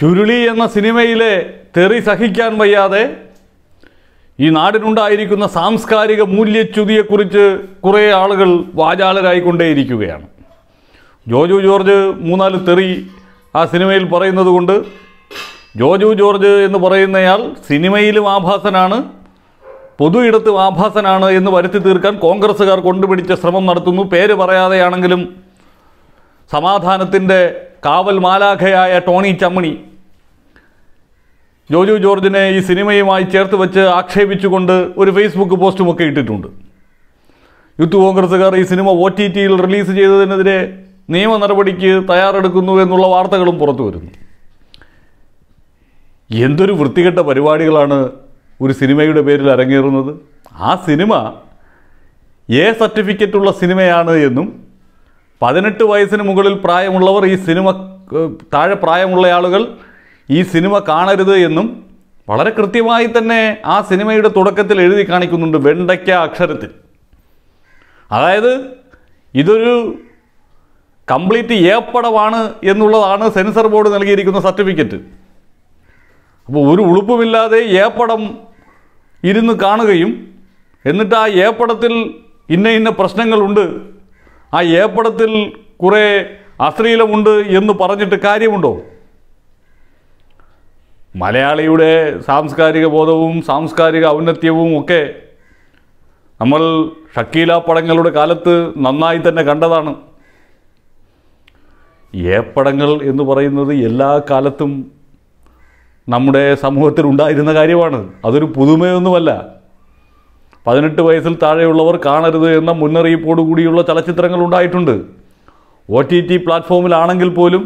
ചുരുളി എന്ന സിനിമയിലെ തെറി സഹിക്കാൻ വയ്യാതെ ഈ നാടിനുണ്ടായിരിക്കുന്ന സാംസ്കാരിക മൂല്യച്യുതിയെക്കുറിച്ച് കുറേ ആളുകൾ വാചാലരായിക്കൊണ്ടേയിരിക്കുകയാണ് ജോജു ജോർജ് മൂന്നാല് തെറി ആ സിനിമയിൽ പറയുന്നത് കൊണ്ട് ജോജു ജോർജ് എന്ന് പറയുന്നയാൾ സിനിമയിലും ആഭാസനാണ് പൊതു ഇടത്തും ആഭാസനാണ് എന്ന് വരുത്തി തീർക്കാൻ കോൺഗ്രസ്സുകാർ കൊണ്ടുപിടിച്ച ശ്രമം നടത്തുന്നു പേര് പറയാതെയാണെങ്കിലും സമാധാനത്തിൻ്റെ കാവൽ മാലാഖയായ ടോണി ചമ്മണി ജോജു ജോർജിനെ ഈ സിനിമയുമായി ചേർത്ത് വെച്ച് ആക്ഷേപിച്ചുകൊണ്ട് ഒരു ഫേസ്ബുക്ക് പോസ്റ്റുമൊക്കെ ഇട്ടിട്ടുണ്ട് യൂത്ത് കോൺഗ്രസ്സുകാർ ഈ സിനിമ ഒ ടി ടിയിൽ റിലീസ് ചെയ്തതിനെതിരെ നിയമ നടപടിക്ക് തയ്യാറെടുക്കുന്നു എന്നുള്ള വാർത്തകളും പുറത്തു വരുന്നു എന്തൊരു വൃത്തികെട്ട പരിപാടികളാണ് ഒരു സിനിമയുടെ പേരിൽ അരങ്ങേറുന്നത് ആ സിനിമ എ സർട്ടിഫിക്കറ്റുള്ള സിനിമയാണ് എന്നും പതിനെട്ട് വയസ്സിന് മുകളിൽ പ്രായമുള്ളവർ ഈ സിനിമ താഴെ പ്രായമുള്ള ആളുകൾ ഈ സിനിമ കാണരുത് എന്നും വളരെ കൃത്യമായി തന്നെ ആ സിനിമയുടെ തുടക്കത്തിൽ എഴുതി കാണിക്കുന്നുണ്ട് വെണ്ടയ്ക്ക അക്ഷരത്തിൽ അതായത് ഇതൊരു കംപ്ലീറ്റ് ഏപ്പടമാണ് എന്നുള്ളതാണ് സെൻസർ ബോർഡ് നൽകിയിരിക്കുന്ന സർട്ടിഫിക്കറ്റ് അപ്പോൾ ഒരു ഉളുപ്പുമില്ലാതെ ഏപ്പടം ഇരുന്ന് കാണുകയും എന്നിട്ട് ആ ഏപ്പടത്തിൽ ഇന്ന ഇന്ന പ്രശ്നങ്ങളുണ്ട് ആ ഏപ്പടത്തിൽ കുറേ അശ്ലീലമുണ്ട് എന്ന് പറഞ്ഞിട്ട് കാര്യമുണ്ടോ മലയാളിയുടെ സാംസ്കാരിക ബോധവും സാംസ്കാരിക ഔന്നത്യവും ഒക്കെ നമ്മൾ ഷക്കീല പടങ്ങളുടെ കാലത്ത് നന്നായി തന്നെ കണ്ടതാണ് ഏപ്പടങ്ങൾ എന്ന് പറയുന്നത് എല്ലാ കാലത്തും നമ്മുടെ സമൂഹത്തിൽ ഉണ്ടായിരുന്ന കാര്യമാണ് അതൊരു പുതുമയൊന്നുമല്ല പതിനെട്ട് വയസ്സിൽ താഴെയുള്ളവർ കാണരുത് എന്ന മുന്നറിയിപ്പോടു കൂടിയുള്ള ചലച്ചിത്രങ്ങൾ ഉണ്ടായിട്ടുണ്ട് ഒ ടി ടി പ്ലാറ്റ്ഫോമിലാണെങ്കിൽ പോലും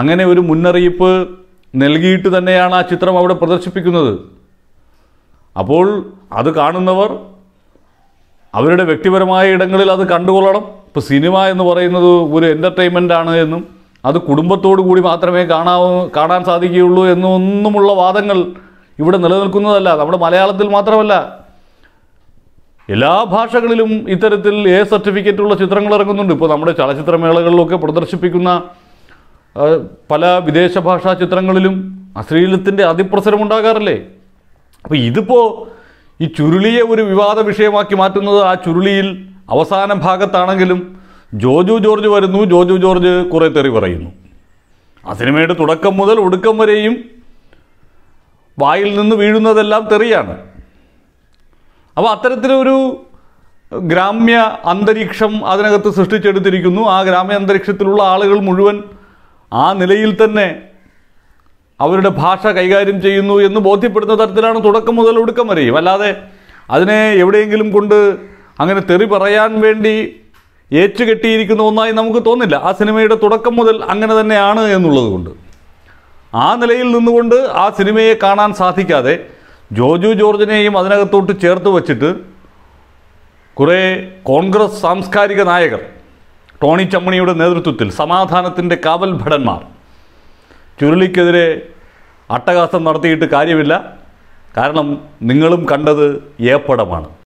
അങ്ങനെ ഒരു മുന്നറിയിപ്പ് നൽകിയിട്ട് തന്നെയാണ് ആ ചിത്രം അവിടെ പ്രദർശിപ്പിക്കുന്നത് അപ്പോൾ അത് കാണുന്നവർ അവരുടെ വ്യക്തിപരമായ ഇടങ്ങളിൽ അത് കണ്ടുകൊള്ളണം ഇപ്പോൾ സിനിമ എന്ന് പറയുന്നത് ഒരു എൻ്റർടൈൻമെൻ്റ് ആണ് എന്നും അത് കുടുംബത്തോടു കൂടി മാത്രമേ കാണാവൂ കാണാൻ സാധിക്കുകയുള്ളൂ എന്നൊന്നുമുള്ള വാദങ്ങൾ ഇവിടെ നിലനിൽക്കുന്നതല്ല നമ്മുടെ മലയാളത്തിൽ മാത്രമല്ല എല്ലാ ഭാഷകളിലും ഇത്തരത്തിൽ എ സർട്ടിഫിക്കറ്റുള്ള ചിത്രങ്ങൾ ഇറങ്ങുന്നുണ്ട് ഇപ്പോൾ നമ്മുടെ ചലച്ചിത്രമേളകളിലൊക്കെ പ്രദർശിപ്പിക്കുന്ന പല വിദേശ ഭാഷാ ചിത്രങ്ങളിലും അശ്ലീലത്തിൻ്റെ അതിപ്രസരം ഉണ്ടാകാറില്ലേ അപ്പോൾ ഇതിപ്പോൾ ഈ ചുരുളിയെ ഒരു വിവാദ വിഷയമാക്കി മാറ്റുന്നത് ആ ചുരുളിയിൽ അവസാന ഭാഗത്താണെങ്കിലും ജോജു ജോർജ് വരുന്നു ജോജു ജോർജ് കുറേ തെറി പറയുന്നു ആ സിനിമയുടെ തുടക്കം മുതൽ ഒടുക്കം വരെയും വായിൽ നിന്ന് വീഴുന്നതെല്ലാം തെറിയാണ് അപ്പോൾ അത്തരത്തിലൊരു ഗ്രാമ്യ അന്തരീക്ഷം അതിനകത്ത് സൃഷ്ടിച്ചെടുത്തിരിക്കുന്നു ആ ഗ്രാമ്യ അന്തരീക്ഷത്തിലുള്ള ആളുകൾ മുഴുവൻ ആ നിലയിൽ തന്നെ അവരുടെ ഭാഷ കൈകാര്യം ചെയ്യുന്നു എന്ന് ബോധ്യപ്പെടുന്ന തരത്തിലാണ് തുടക്കം മുതൽ ഒടുക്കം വരെയും അല്ലാതെ അതിനെ എവിടെയെങ്കിലും കൊണ്ട് അങ്ങനെ തെറി പറയാൻ വേണ്ടി ഏറ്റുകെട്ടിയിരിക്കുന്ന ഒന്നായി നമുക്ക് തോന്നില്ല ആ സിനിമയുടെ തുടക്കം മുതൽ അങ്ങനെ തന്നെയാണ് എന്നുള്ളത് കൊണ്ട് ആ നിലയിൽ നിന്നുകൊണ്ട് ആ സിനിമയെ കാണാൻ സാധിക്കാതെ ജോജു ജോർജിനെയും അതിനകത്തോട്ട് ചേർത്ത് വച്ചിട്ട് കുറേ കോൺഗ്രസ് സാംസ്കാരിക നായകർ ടോണി ചമ്മണിയുടെ നേതൃത്വത്തിൽ സമാധാനത്തിൻ്റെ കാവൽ ഭടന്മാർ ചുരുളിക്കെതിരെ അട്ടഹാസം നടത്തിയിട്ട് കാര്യമില്ല കാരണം നിങ്ങളും കണ്ടത് ഏപ്പടമാണ്